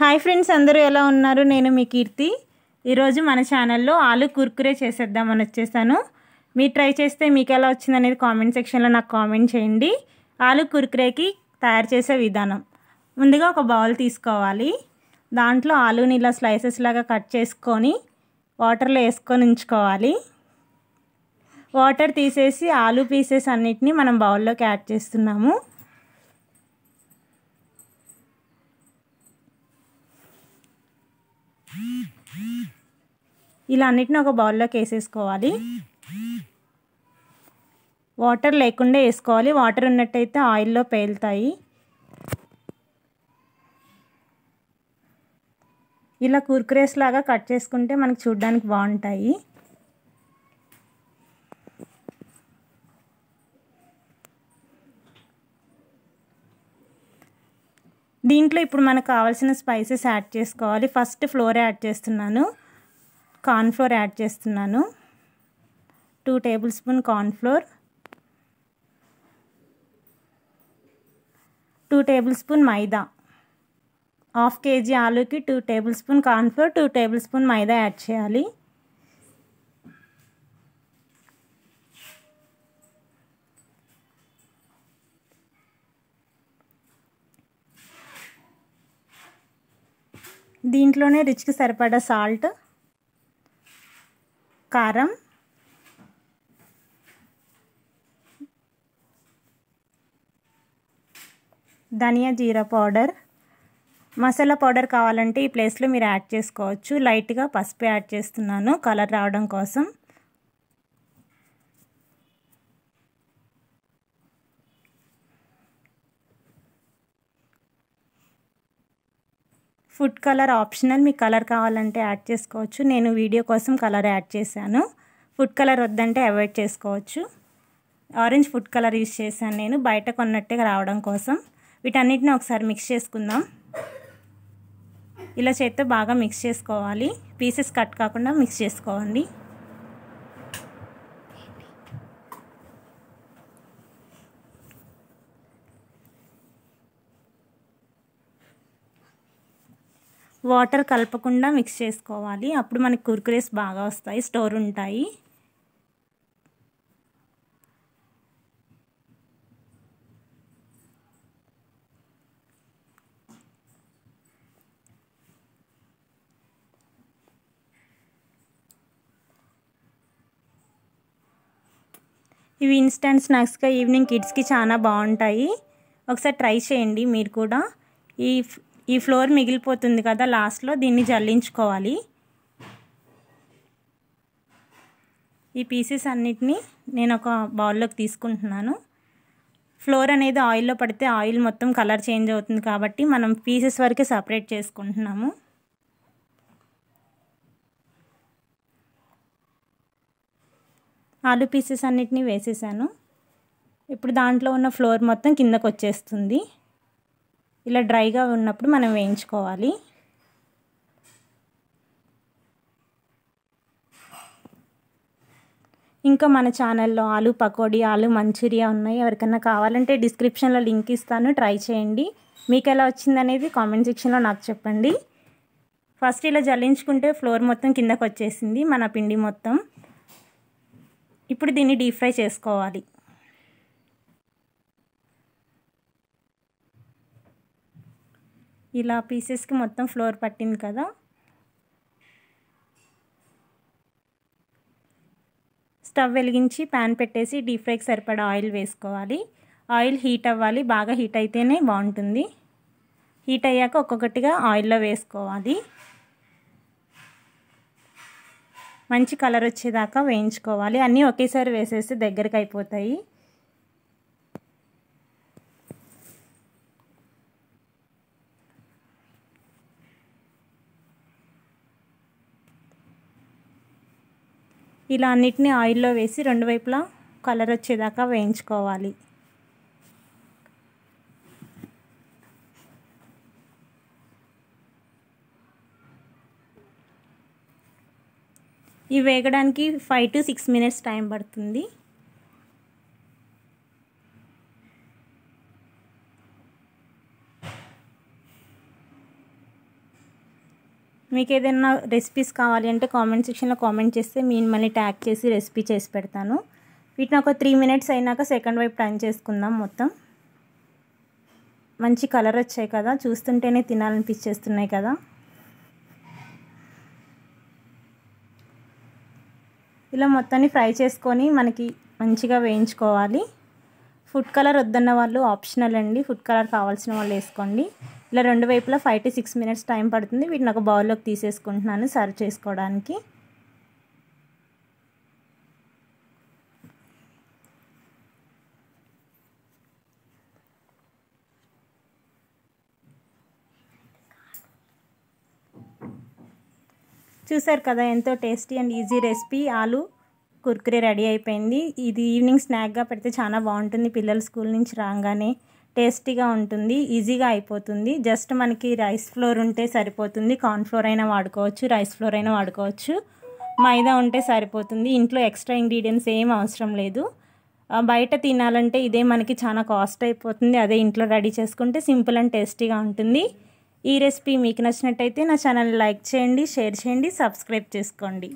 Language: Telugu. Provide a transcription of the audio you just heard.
హాయ్ ఫ్రెండ్స్ అందరూ ఎలా ఉన్నారు నేను మీ కీర్తి ఈరోజు మన ఛానల్లో ఆలు కుర్కురే చేసేద్దామని వచ్చేసాను మీరు ట్రై చేస్తే మీకు ఎలా వచ్చిందనేది కామెంట్ సెక్షన్లో నాకు కామెంట్ చేయండి ఆలు కుర్కురేకి తయారు చేసే విధానం ముందుగా ఒక బౌల్ తీసుకోవాలి దాంట్లో ఆలుని ఇలా స్లైసెస్ లాగా కట్ చేసుకొని వాటర్లో వేసుకొని ఉంచుకోవాలి వాటర్ తీసేసి ఆలు పీసెస్ అన్నిటిని మనం బౌల్లోకి యాడ్ చేస్తున్నాము ఇలా అన్నిటిని ఒక బౌల్లోకి వేసేసుకోవాలి వాటర్ లేకుండా వేసుకోవాలి వాటర్ ఉన్నట్టయితే ఆయిల్లో పేలుతాయి ఇలా కుర్కురేస్ లాగా కట్ చేసుకుంటే మనకు చూడడానికి బాగుంటాయి దీంట్లో ఇప్పుడు మనకు కావాల్సిన స్పైసెస్ యాడ్ చేసుకోవాలి ఫస్ట్ ఫ్లోర్ యాడ్ చేస్తున్నాను కార్న్ఫ్లోర్ యాడ్ చేస్తున్నాను two tablespoon cornflour two tablespoon maida half KG ఆలూకి two tablespoon cornflour two tablespoon maida add చేయాలి దీంట్లోనే రుచికి సరిపడ సాల్ట్ కారం ధనియా జీరా పౌడర్ మసాలా పౌడర్ కావాలంటే ఈ ప్లేస్లో మీరు యాడ్ చేసుకోవచ్చు లైట్గా పసుపు యాడ్ చేస్తున్నాను కలర్ రావడం కోసం ఫుడ్ కలర్ ఆప్షనల్ మీ కలర్ కావాలంటే యాడ్ చేసుకోవచ్చు నేను వీడియో కోసం కలర్ యాడ్ చేశాను ఫుడ్ కలర్ వద్దంటే అవాయిడ్ చేసుకోవచ్చు ఆరెంజ్ ఫుడ్ కలర్ యూజ్ చేశాను నేను బయట కొన్నట్టే రావడం కోసం వీటన్నిటిని ఒకసారి మిక్స్ చేసుకుందాం ఇలా చేత్తో బాగా మిక్స్ చేసుకోవాలి పీసెస్ కట్ కాకుండా మిక్స్ చేసుకోండి వాటర్ కలపకుండా మిక్స్ చేసుకోవాలి అప్పుడు మనకి కుర్కురేస్ బాగా వస్తాయి స్టోర్ ఉంటాయి ఇవి ఇన్స్టెంట్ స్నాక్స్గా ఈవినింగ్ కిడ్స్కి చాలా బాగుంటాయి ఒకసారి ట్రై చేయండి మీరు కూడా ఈ ఈ ఫ్లోర్ మిగిలిపోతుంది కదా లాస్ట్లో దీన్ని జల్లించుకోవాలి ఈ పీసెస్ అన్నిటినీ నేను ఒక బౌల్లోకి తీసుకుంటున్నాను ఫ్లోర్ అనేది ఆయిల్లో పడితే ఆయిల్ మొత్తం కలర్ చేంజ్ అవుతుంది కాబట్టి మనం పీసెస్ వరకే సపరేట్ చేసుకుంటున్నాము ఆలు పీసెస్ అన్నిటినీ వేసేసాను ఇప్పుడు దాంట్లో ఉన్న ఫ్లోర్ మొత్తం కిందకు వచ్చేస్తుంది ఇలా డ్రైగా ఉన్నప్పుడు మనం వేయించుకోవాలి ఇంకా మన ఛానల్లో ఆలు పకోడీ ఆలు మంచూరియా ఉన్నాయి ఎవరికైనా కావాలంటే డిస్క్రిప్షన్లో లింక్ ఇస్తాను ట్రై చేయండి మీకు ఎలా వచ్చిందనేది కామెంట్ సెక్షన్లో నాకు చెప్పండి ఫస్ట్ ఇలా జల్లించుకుంటే ఫ్లోర్ మొత్తం కిందకు వచ్చేసింది మన పిండి మొత్తం ఇప్పుడు దీన్ని డీప్ ఫ్రై చేసుకోవాలి ఇలా పీసెస్కి మొత్తం ఫ్లోర్ పట్టింది కదా స్టవ్ వెలిగించి ప్యాన్ పెట్టేసి డీప్ ఫ్రైకి సరిపడా ఆయిల్ వేసుకోవాలి ఆయిల్ హీట్ అవ్వాలి బాగా హీట్ అయితేనే బాగుంటుంది హీట్ అయ్యాక ఒక్కొక్కటిగా ఆయిల్లో వేసుకోవాలి మంచి కలర్ వచ్చేదాకా వేయించుకోవాలి అన్నీ ఒకేసారి వేసేస్తే దగ్గరికి అయిపోతాయి ఇలా అన్నిటిని ఆయిల్లో వేసి రెండు వైపులా కలర్ వచ్చేదాకా వేయించుకోవాలి ఇవి వేగడానికి five to six minutes time పడుతుంది మీకు ఏదైనా రెసిపీస్ కావాలి అంటే కామెంట్ సెక్షన్లో కామెంట్ చేస్తే నేను మళ్ళీ ట్యాగ్ చేసి రెసిపీ చేసి పెడతాను వీటిని ఒక త్రీ మినిట్స్ అయినాక సెకండ్ వైపు టర్న్ చేసుకుందాం మొత్తం మంచి కలర్ వచ్చాయి కదా చూస్తుంటేనే తినాలనిపించేస్తున్నాయి కదా ఇలా మొత్తాన్ని ఫ్రై చేసుకొని మనకి మంచిగా వేయించుకోవాలి ఫుడ్ కలర్ వద్దన్న వాళ్ళు ఆప్షనల్ అండి ఫుడ్ కలర్ కావాల్సిన వాళ్ళు వేసుకోండి ఇలా రెండు వైపులా five to six minutes time పడుతుంది వీటిని ఒక బౌల్లోకి తీసేసుకుంటున్నాను సర్వ్ చేసుకోవడానికి చూసారు కదా ఎంతో టేస్టీ అండ్ ఈజీ రెసిపీ ఆలు కుర్కురే రెడీ అయిపోయింది ఇది ఈవినింగ్ స్నాక్గా పెడితే చాలా బాగుంటుంది పిల్లలు స్కూల్ నుంచి రాగానే టేస్టీగా ఉంటుంది ఈజీగా అయిపోతుంది జస్ట్ మనకి రైస్ ఫ్లోర్ ఉంటే సరిపోతుంది కార్న్ ఫ్లోర్ అయినా వాడుకోవచ్చు రైస్ ఫ్లోర్ అయినా వాడుకోవచ్చు మైదా ఉంటే సరిపోతుంది ఇంట్లో ఎక్స్ట్రా ఇంగ్రీడియంట్స్ ఏం అవసరం లేదు బయట తినాలంటే ఇదే మనకి చాలా కాస్ట్ అయిపోతుంది అదే ఇంట్లో రెడీ చేసుకుంటే సింపుల్ అండ్ టేస్టీగా ఉంటుంది ఈ రెసిపీ మీకు నచ్చినట్టయితే నా ఛానల్ లైక్ చేయండి షేర్ చేయండి సబ్స్క్రైబ్ చేసుకోండి